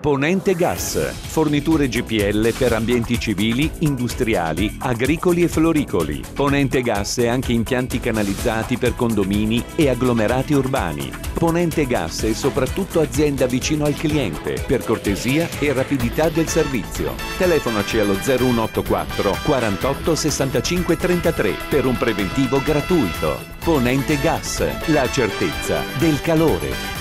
Ponente Gas, forniture GPL per ambienti civili, industriali, agricoli e floricoli. Ponente Gas e anche impianti canalizzati per condomini e agglomerati urbani. Ponente Gas e soprattutto azienda vicino al cliente per cortesia e rapidità del servizio. Telefonaci allo 0184 48 65 33 per un preventivo gratuito. Ponente Gas, la certezza del calore.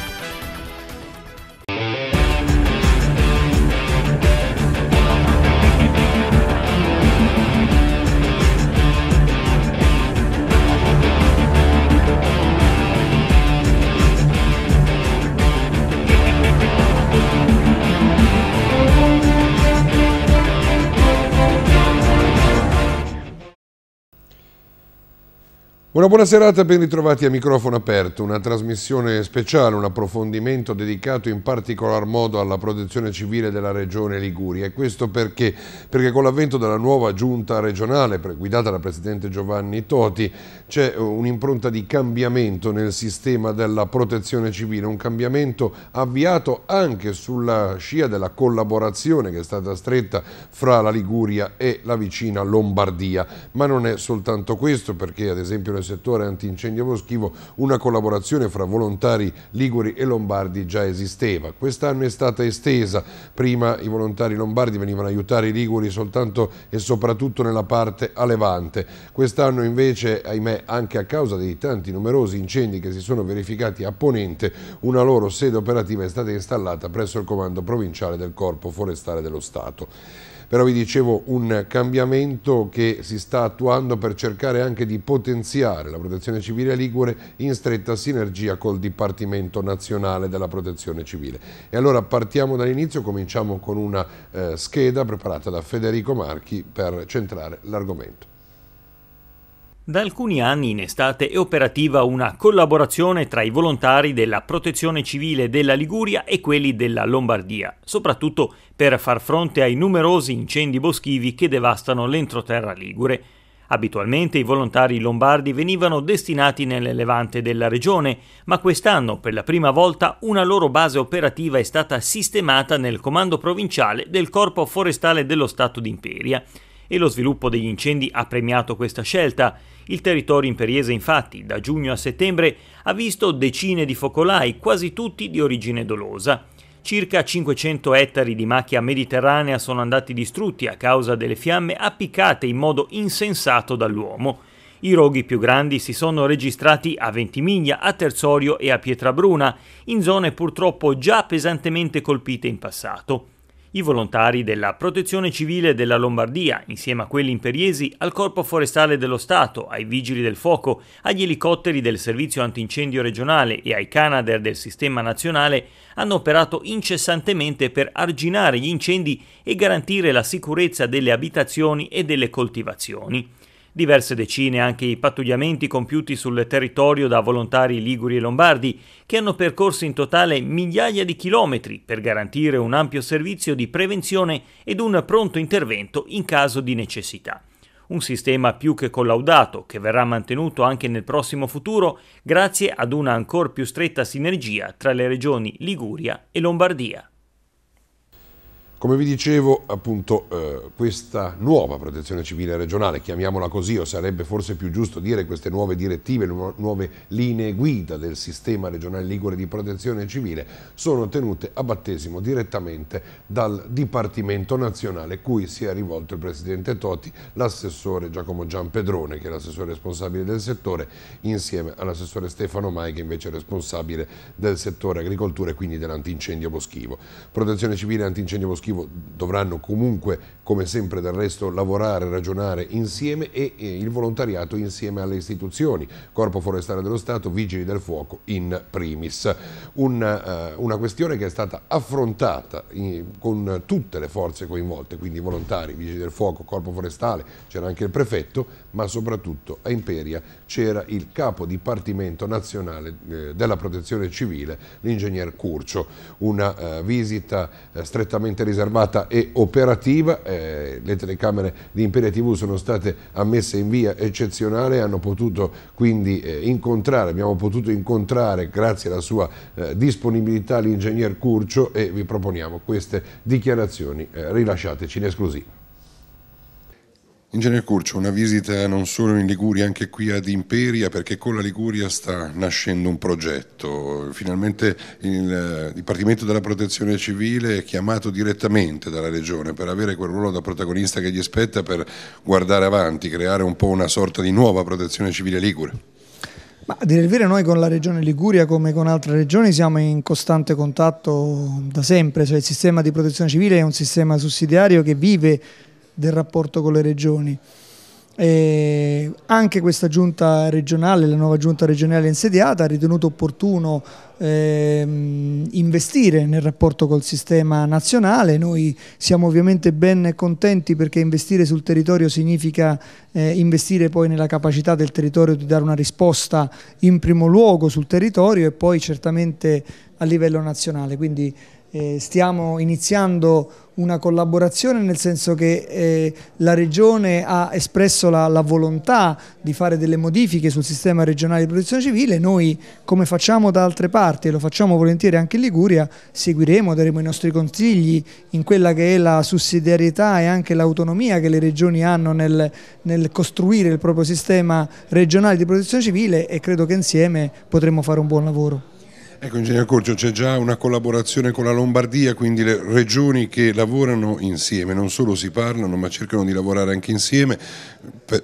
Una buona serata, ben ritrovati a microfono aperto, una trasmissione speciale, un approfondimento dedicato in particolar modo alla protezione civile della regione Liguria e questo perché? Perché con l'avvento della nuova giunta regionale guidata dal Presidente Giovanni Toti c'è eh, un'impronta di cambiamento nel sistema della protezione civile, un cambiamento avviato anche sulla scia della collaborazione che è stata stretta fra la Liguria e la vicina Lombardia, ma non è soltanto questo perché ad esempio nel settore antincendio boschivo una collaborazione fra volontari liguri e lombardi già esisteva. Quest'anno è stata estesa, prima i volontari lombardi venivano a aiutare i liguri soltanto e soprattutto nella parte a Levante. Quest'anno invece, ahimè, anche a causa dei tanti numerosi incendi che si sono verificati a Ponente, una loro sede operativa è stata installata presso il comando provinciale del Corpo Forestale dello Stato però vi dicevo un cambiamento che si sta attuando per cercare anche di potenziare la protezione civile Ligure in stretta sinergia col Dipartimento Nazionale della Protezione Civile. E allora partiamo dall'inizio, cominciamo con una eh, scheda preparata da Federico Marchi per centrare l'argomento. Da alcuni anni in estate è operativa una collaborazione tra i volontari della Protezione Civile della Liguria e quelli della Lombardia, soprattutto per far fronte ai numerosi incendi boschivi che devastano l'entroterra ligure. Abitualmente i volontari lombardi venivano destinati nelle levante della regione, ma quest'anno per la prima volta una loro base operativa è stata sistemata nel comando provinciale del Corpo Forestale dello Stato d'Imperia e lo sviluppo degli incendi ha premiato questa scelta. Il territorio imperiese infatti da giugno a settembre ha visto decine di focolai, quasi tutti di origine dolosa. Circa 500 ettari di macchia mediterranea sono andati distrutti a causa delle fiamme appiccate in modo insensato dall'uomo. I roghi più grandi si sono registrati a Ventimiglia, a Terzorio e a Pietrabruna, in zone purtroppo già pesantemente colpite in passato. I volontari della Protezione Civile della Lombardia, insieme a quelli imperiesi, al Corpo Forestale dello Stato, ai Vigili del Fuoco, agli elicotteri del Servizio Antincendio Regionale e ai Canadair del Sistema Nazionale, hanno operato incessantemente per arginare gli incendi e garantire la sicurezza delle abitazioni e delle coltivazioni diverse decine anche i pattugliamenti compiuti sul territorio da volontari liguri e lombardi, che hanno percorso in totale migliaia di chilometri per garantire un ampio servizio di prevenzione ed un pronto intervento in caso di necessità. Un sistema più che collaudato, che verrà mantenuto anche nel prossimo futuro grazie ad una ancor più stretta sinergia tra le regioni Liguria e Lombardia. Come vi dicevo, appunto, eh, questa nuova protezione civile regionale, chiamiamola così, o sarebbe forse più giusto dire queste nuove direttive, nu nuove linee guida del sistema regionale ligure di protezione civile, sono tenute a battesimo direttamente dal Dipartimento Nazionale cui si è rivolto il Presidente Totti, l'assessore Giacomo Gianpedrone, che è l'assessore responsabile del settore, insieme all'assessore Stefano Mai, che invece è responsabile del settore agricoltura e quindi dell'antincendio boschivo. Protezione civile e antincendio boschivo dell'archivio dovranno comunque, come sempre del resto, lavorare, ragionare insieme e il volontariato insieme alle istituzioni, Corpo Forestale dello Stato, Vigili del Fuoco in primis. Una, eh, una questione che è stata affrontata in, con tutte le forze coinvolte, quindi volontari, Vigili del Fuoco, Corpo Forestale, c'era anche il prefetto, ma soprattutto a Imperia c'era il capo dipartimento nazionale eh, della protezione civile, l'ingegner Curcio. Una eh, visita eh, strettamente riservata e operativa, le telecamere di Imperia TV sono state ammesse in via eccezionale, hanno potuto quindi incontrare, abbiamo potuto incontrare grazie alla sua disponibilità l'ingegner Curcio e vi proponiamo queste dichiarazioni rilasciateci in esclusiva. Ingegner Curcio, una visita non solo in Liguria, anche qui ad Imperia, perché con la Liguria sta nascendo un progetto. Finalmente il eh, Dipartimento della Protezione Civile è chiamato direttamente dalla Regione per avere quel ruolo da protagonista che gli spetta per guardare avanti, creare un po' una sorta di nuova protezione civile ligure. Ma a dire il vero noi con la regione Liguria come con altre regioni siamo in costante contatto da sempre, cioè il sistema di protezione civile è un sistema sussidiario che vive del rapporto con le regioni. E anche questa giunta regionale, la nuova giunta regionale insediata, ha ritenuto opportuno ehm, investire nel rapporto col sistema nazionale. Noi siamo ovviamente ben contenti perché investire sul territorio significa eh, investire poi nella capacità del territorio di dare una risposta in primo luogo sul territorio e poi certamente a livello nazionale. Quindi eh, stiamo iniziando una collaborazione nel senso che eh, la Regione ha espresso la, la, volontà di fare delle modifiche sul sistema regionale di protezione civile, noi come facciamo da altre parti e lo facciamo volentieri anche in Liguria, seguiremo, daremo i nostri consigli in quella che è la sussidiarietà e anche l'autonomia che le regioni hanno nel, nel costruire il proprio sistema regionale di protezione civile e credo che insieme potremo fare un buon lavoro. Ecco, ingegner Corgio, c'è già una collaborazione con la Lombardia, quindi le regioni che lavorano insieme, non solo si parlano ma cercano di lavorare anche insieme,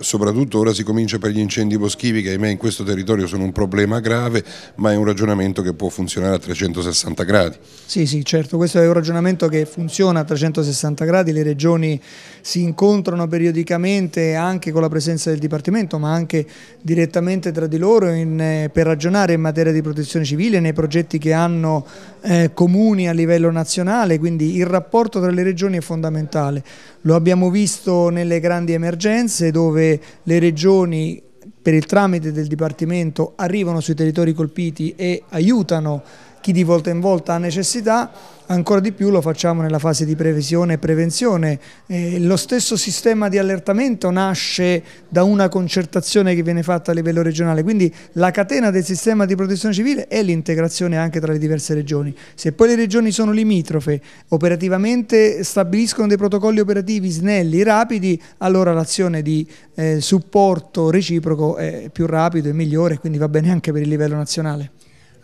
soprattutto ora si comincia per gli incendi boschivi che ahimè in questo territorio sono un problema grave, ma è un ragionamento che può funzionare a 360 gradi. Sì, sì, certo, questo è un ragionamento che funziona a 360 gradi, le regioni si incontrano periodicamente anche con la presenza del Dipartimento, ma anche direttamente tra di loro in, eh, per ragionare in materia di protezione civile, nei progetti che hanno eh, comuni a livello nazionale, quindi il rapporto tra le regioni è fondamentale. Lo abbiamo visto nelle grandi emergenze dove le regioni per il tramite del Dipartimento arrivano sui territori colpiti e aiutano chi di volta in volta ha necessità, ancora di più lo facciamo nella fase di previsione e prevenzione. Eh, lo stesso sistema di allertamento nasce da una concertazione che viene fatta a livello regionale, quindi la catena del sistema di protezione civile è l'integrazione anche tra le diverse regioni. Se poi le regioni sono limitrofe, operativamente stabiliscono dei protocolli operativi snelli, rapidi, allora l'azione di eh, supporto reciproco è più rapido e migliore, quindi va bene anche per il livello nazionale.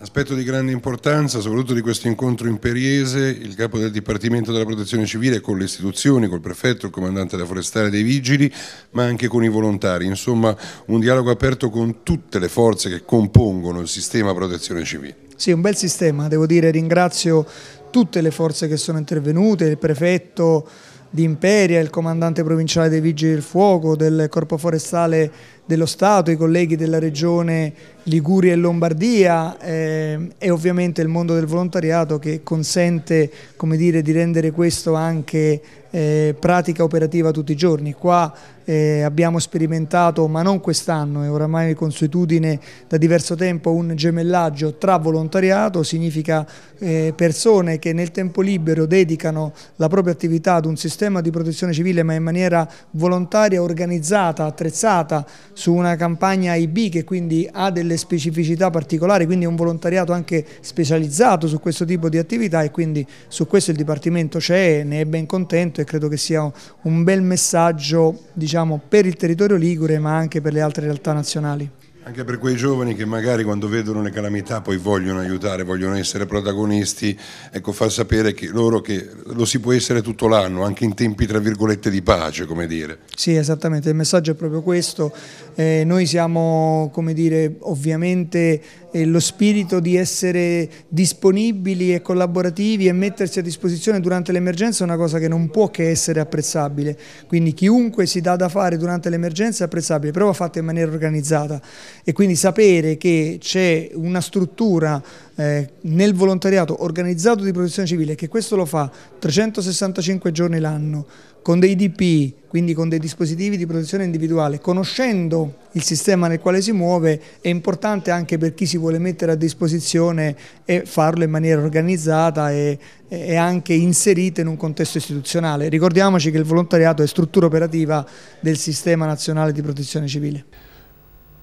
Aspetto di grande importanza, soprattutto di questo incontro imperiese, il capo del Dipartimento della Protezione Civile con le istituzioni, col prefetto, il comandante della forestale dei vigili, ma anche con i volontari. Insomma, un dialogo aperto con tutte le forze che compongono il sistema protezione civile. Sì, un bel sistema, devo dire, ringrazio tutte le forze che sono intervenute, il prefetto di Imperia, il comandante provinciale dei Vigili del Fuoco, del Corpo Forestale dello Stato, i colleghi della Regione Liguria e Lombardia eh, e ovviamente il mondo del volontariato che consente dire, di rendere questo anche eh, pratica operativa tutti i giorni. Qua eh, abbiamo sperimentato, ma non quest'anno, è oramai consuetudine da diverso tempo, un gemellaggio tra volontariato, significa eh, persone che nel tempo libero dedicano la propria attività ad un sistema di protezione civile ma in maniera volontaria, organizzata, attrezzata su una campagna IB che quindi ha delle specificità particolari, quindi un volontariato anche specializzato su questo tipo di attività e quindi su questo il Dipartimento c'è, ne è ben contento e credo che sia un bel messaggio diciamo, per il territorio ligure ma anche per le altre realtà nazionali. Anche per quei giovani che magari quando vedono le calamità poi vogliono aiutare, vogliono essere protagonisti, ecco, far sapere che loro che lo si può essere tutto l'anno, anche in tempi tra virgolette di pace, come dire. Sì, esattamente, il messaggio è proprio questo. Eh, noi siamo, come dire, ovviamente eh, lo spirito di essere disponibili e collaborativi e mettersi a disposizione durante l'emergenza è una cosa che non può che essere apprezzabile. Quindi chiunque si dà da fare durante l'emergenza è apprezzabile, però va fatta in maniera organizzata. E quindi sapere che c'è una struttura eh, nel volontariato organizzato di protezione civile che questo lo fa 365 giorni l'anno con dei DP, quindi con dei dispositivi di protezione individuale, conoscendo il sistema nel quale si muove, è importante anche per chi si vuole mettere a disposizione e farlo in maniera organizzata e, e anche inserita in un contesto istituzionale. Ricordiamoci che il volontariato è struttura operativa del Sistema Nazionale di Protezione Civile.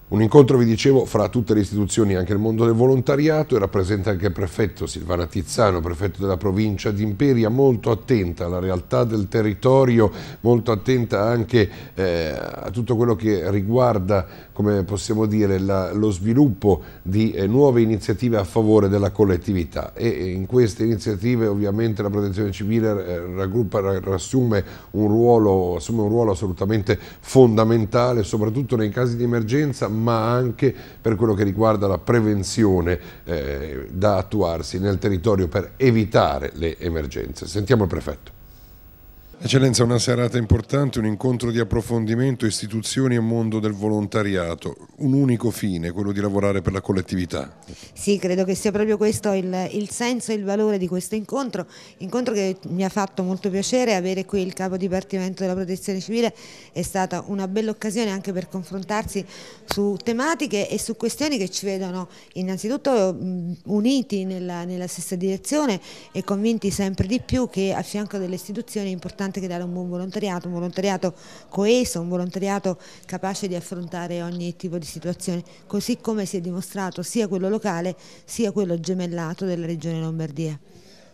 Un incontro, vi dicevo, fra tutte le istituzioni, anche il mondo del volontariato, e rappresenta anche il prefetto Silvana Tizzano, prefetto della provincia di Imperia, molto attenta alla realtà del territorio, molto attenta anche eh, a tutto quello che riguarda, come possiamo dire, la, lo sviluppo di eh, nuove iniziative a favore della collettività. E eh, in queste iniziative ovviamente la protezione civile eh, raggruppa, assume un ruolo assolutamente fondamentale, soprattutto nei casi di emergenza, ma anche per quello che riguarda la prevenzione eh, da attuarsi nel territorio per evitare le emergenze. Sentiamo il prefetto. Eccellenza, una serata importante, un incontro di approfondimento, istituzioni e mondo del volontariato, un unico fine, quello di lavorare per la collettività. Sì, credo che sia proprio questo il, il senso e il valore di questo incontro, incontro che mi ha fatto molto piacere avere qui il capo dipartimento della protezione civile, è stata una bella occasione anche per confrontarsi su tematiche e su questioni che ci vedono innanzitutto uniti nella, nella stessa direzione e convinti sempre di più che a fianco delle istituzioni è importante importante creare un buon volontariato, un volontariato coeso, un volontariato capace di affrontare ogni tipo di situazione, così come si è dimostrato sia quello locale sia quello gemellato della regione Lombardia.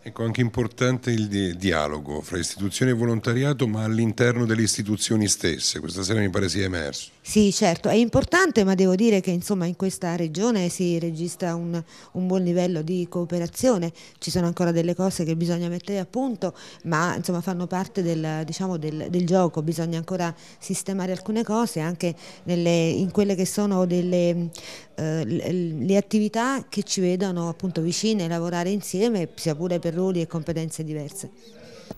Ecco, anche importante il di dialogo fra istituzioni e volontariato, ma all'interno delle istituzioni stesse. Questa sera mi pare sia emerso. Sì, certo, è importante, ma devo dire che insomma, in questa regione si registra un, un, buon livello di cooperazione. Ci sono ancora delle cose che bisogna mettere a punto, ma insomma, fanno parte del, diciamo, del, del, gioco. Bisogna ancora sistemare alcune cose, anche nelle, in quelle che sono delle eh, le attività che ci vedono appunto vicine, lavorare insieme, sia pure per ruoli e competenze diverse.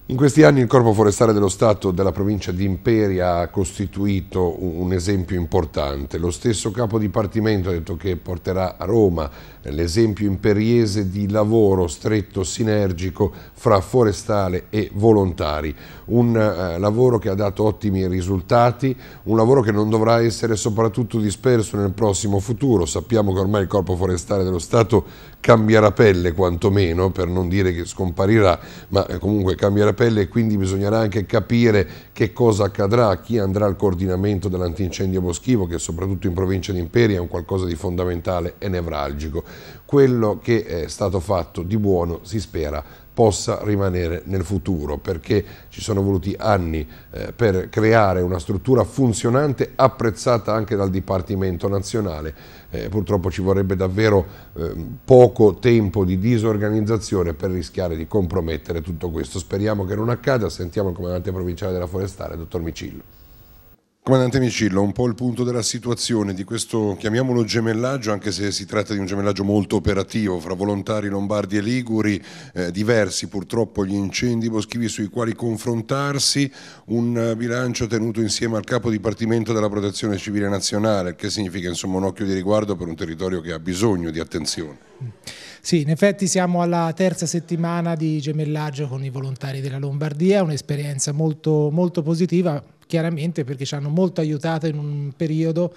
In questi anni il Corpo Forestale dello Stato della provincia di Imperia ha costituito un esempio importante. Lo stesso capo dipartimento ha detto che porterà a Roma l'esempio imperiese di lavoro stretto, sinergico fra forestale e volontari. Un eh, lavoro che ha dato ottimi risultati, un lavoro che non dovrà essere soprattutto disperso nel prossimo futuro. Sappiamo che ormai il Corpo Forestale dello Stato cambierà pelle quantomeno, per non dire che scomparirà, ma eh, comunque cambierà pelle e quindi bisognerà anche capire che cosa accadrà, chi andrà al coordinamento dell'antincendio boschivo che soprattutto in provincia di Imperia è un qualcosa di fondamentale e nevralgico. Quello che è stato fatto di buono si spera possa rimanere nel futuro perché ci sono voluti anni eh, per creare una struttura funzionante apprezzata anche dal Dipartimento nazionale. Eh, purtroppo ci vorrebbe davvero eh, poco tempo di disorganizzazione per rischiare di compromettere tutto questo. Speriamo che non accada, sentiamo il comandante provinciale della Forestale, dottor Micillo. Comandante Micillo, un po' il punto della situazione di questo, chiamiamolo gemellaggio, anche se si tratta di un gemellaggio molto operativo fra volontari lombardi e liguri, eh, diversi purtroppo gli incendi boschivi sui quali confrontarsi, un bilancio tenuto insieme al capo dipartimento della protezione civile nazionale, che significa insomma un occhio di riguardo per un territorio che ha bisogno di attenzione. Sì, in effetti siamo alla terza settimana di gemellaggio con i volontari della Lombardia, un'esperienza molto, molto positiva, chiaramente perché ci hanno molto aiutato in un periodo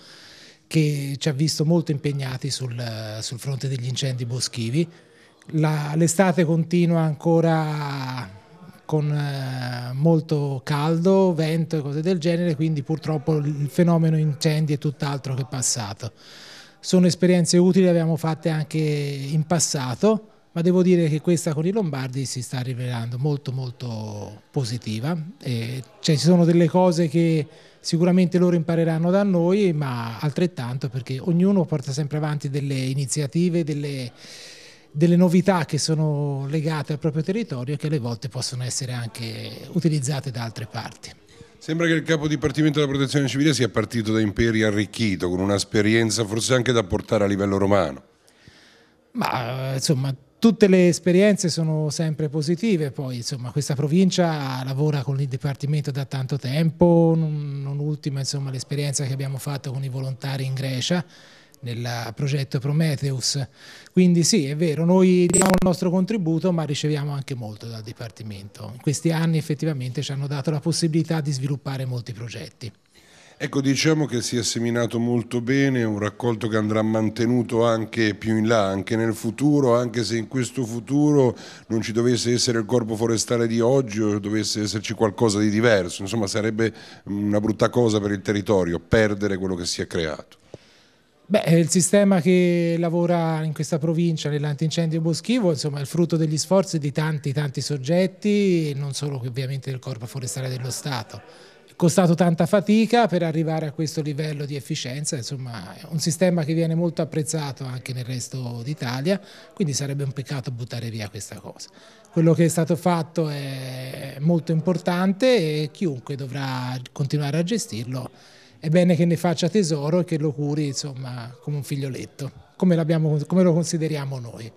che ci ha visto molto impegnati sul, sul fronte degli incendi boschivi. l'estate continua ancora con eh, molto caldo, vento e cose del genere, quindi purtroppo il fenomeno incendi è tutt'altro che passato. Sono esperienze utili, le abbiamo fatte anche in passato ma devo dire che questa con i Lombardi si sta rivelando molto molto positiva. E cioè, ci sono delle cose che sicuramente loro impareranno da noi, ma altrettanto perché ognuno porta sempre avanti delle iniziative, delle, delle novità che sono legate al proprio territorio e che alle volte possono essere anche utilizzate da altre parti. Sembra che il capo dipartimento della protezione civile sia partito da imperi arricchito, con un'esperienza forse anche da portare a livello romano. Ma insomma Tutte le esperienze sono sempre positive, poi insomma, questa provincia lavora con il Dipartimento da tanto tempo, non, non ultima insomma, l'esperienza che abbiamo fatto con i volontari in Grecia nel progetto Prometheus. Quindi sì, è vero, noi diamo il nostro contributo ma riceviamo anche molto dal Dipartimento. In questi anni effettivamente ci hanno dato la possibilità di sviluppare molti progetti. Ecco, diciamo che si è seminato molto bene, un raccolto che andrà mantenuto anche più in là, anche nel futuro, anche se in questo futuro non ci dovesse essere il corpo forestale di oggi o dovesse esserci qualcosa di diverso. Insomma, sarebbe una brutta cosa per il territorio perdere quello che si è creato. Beh, eh, il sistema che lavora in questa provincia nell'antincendio boschivo insomma, è il frutto degli sforzi di tanti, tanti soggetti, non solo ovviamente del Corpo Forestale dello Stato costato tanta fatica per arrivare a questo livello di efficienza, insomma è un sistema che viene molto apprezzato anche nel resto d'Italia, quindi sarebbe un peccato buttare via questa cosa. Quello che è stato fatto è molto importante e chiunque dovrà continuare a gestirlo è bene che ne faccia tesoro e che lo curi insomma, come un figlioletto, come, come lo consideriamo noi.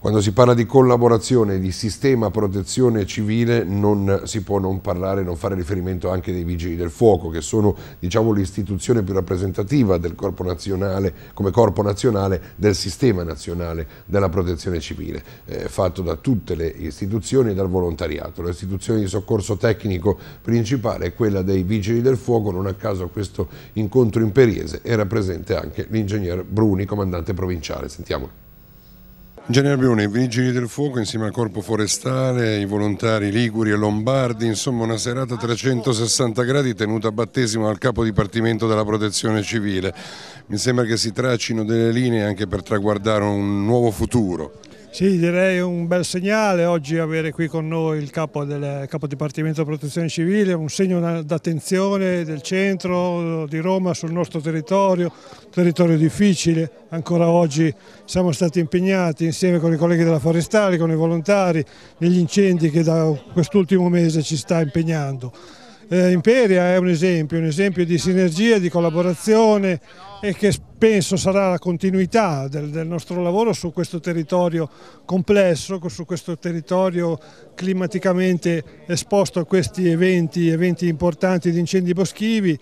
Quando si parla di collaborazione, di sistema protezione civile, non si può non parlare, non fare riferimento anche dei vigili del fuoco, che sono diciamo, l'istituzione più rappresentativa del corpo nazionale, come corpo nazionale del sistema nazionale della protezione civile, eh, fatto da tutte le istituzioni e dal volontariato. L'istituzione di soccorso tecnico principale è quella dei vigili del fuoco, non a caso questo incontro in Periese era presente anche l'ingegner Bruni, comandante provinciale. Sentiamolo. Ingegner Bruni, i vigili del fuoco insieme al corpo forestale, i volontari liguri e lombardi, insomma una serata 360 gradi tenuta a battesimo dal capo dipartimento della protezione civile. Mi sembra che si tracino delle linee anche per traguardare un nuovo futuro. Sì, direi un bel segnale oggi avere qui con noi il capo del capo Dipartimento Protezione Civile, un segno d'attenzione del centro di Roma sul nostro territorio, territorio difficile, ancora oggi siamo stati impegnati insieme con i colleghi della Forestale, con i volontari, negli incendi che da quest'ultimo mese ci sta impegnando. Eh, Imperia è un esempio, un esempio di sinergia, di collaborazione, e che penso sarà la continuità del, del, nostro lavoro su questo territorio complesso, su questo territorio climaticamente esposto a questi eventi, eventi importanti di incendi boschivi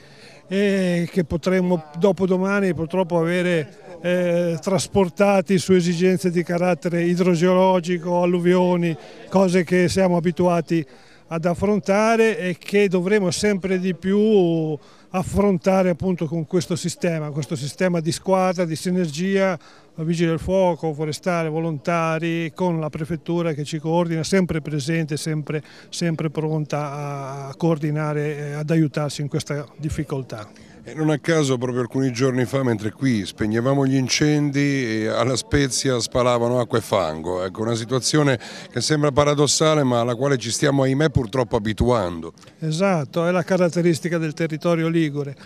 e che potremmo dopo domani purtroppo avere eh, trasportati su esigenze di carattere idrogeologico, alluvioni, cose che siamo abituati a ad affrontare e che dovremo sempre di più affrontare appunto con questo sistema, questo sistema di squadra, di sinergia, Vigili del Fuoco, Forestale, Volontari, con la Prefettura che ci coordina, sempre presente, sempre, sempre pronta a coordinare, ad aiutarci in questa difficoltà. E non a caso proprio alcuni giorni fa, mentre qui spegnevamo gli incendi, alla Spezia spalavano acqua e fango. Ecco, una situazione che sembra paradossale ma alla quale ci stiamo ahimè purtroppo abituando. Esatto, è la caratteristica del territorio ligure.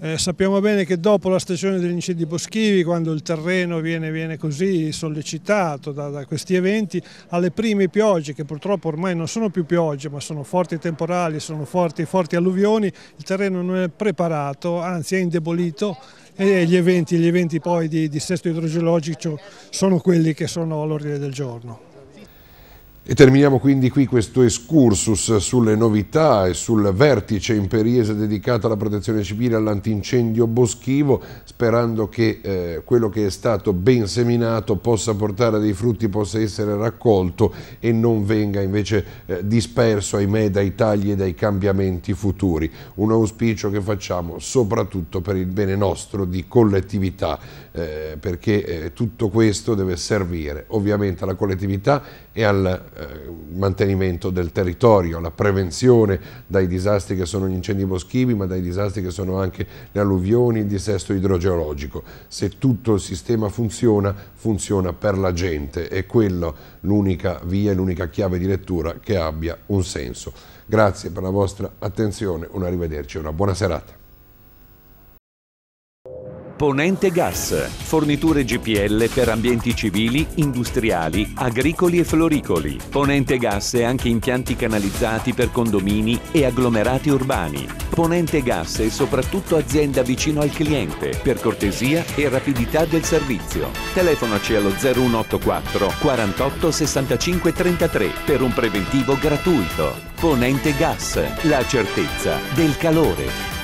Eh, sappiamo bene che dopo la stagione degli incendi boschivi, quando il terreno viene, viene così sollecitato da, da, questi eventi, alle prime piogge, che purtroppo ormai non sono più piogge, ma sono forti temporali, sono forti, forti alluvioni, il terreno non è preparato, anzi è indebolito e gli eventi, gli eventi poi di dissesto idrogeologico sono quelli che sono all'ordine del giorno. E terminiamo quindi qui questo escursus sulle novità e sul vertice imperiese dedicato alla protezione civile all'antincendio boschivo, sperando che eh, quello che è stato ben seminato possa portare dei frutti, possa essere raccolto e non venga invece eh, disperso, ahimè, dai tagli e dai cambiamenti futuri. Un auspicio che facciamo soprattutto per il bene nostro di collettività, eh, perché eh, tutto questo deve servire ovviamente alla collettività e al eh, eh, mantenimento del territorio, la prevenzione dai disastri che sono gli incendi boschivi, ma dai disastri che sono anche le alluvioni, il dissesto idrogeologico. Se tutto il sistema funziona, funziona per la gente È quella l'unica via e l'unica chiave di lettura che abbia un senso. Grazie per la vostra attenzione, un arrivederci e una buona serata. Ponente Gas, forniture GPL per ambienti civili, industriali, agricoli e floricoli. Ponente Gas e anche impianti canalizzati per condomini e agglomerati urbani. Ponente Gas e soprattutto azienda vicino al cliente, per cortesia e rapidità del servizio. Telefonaci allo 0184 48 65 33 per un preventivo gratuito. Ponente Gas, la certezza del calore.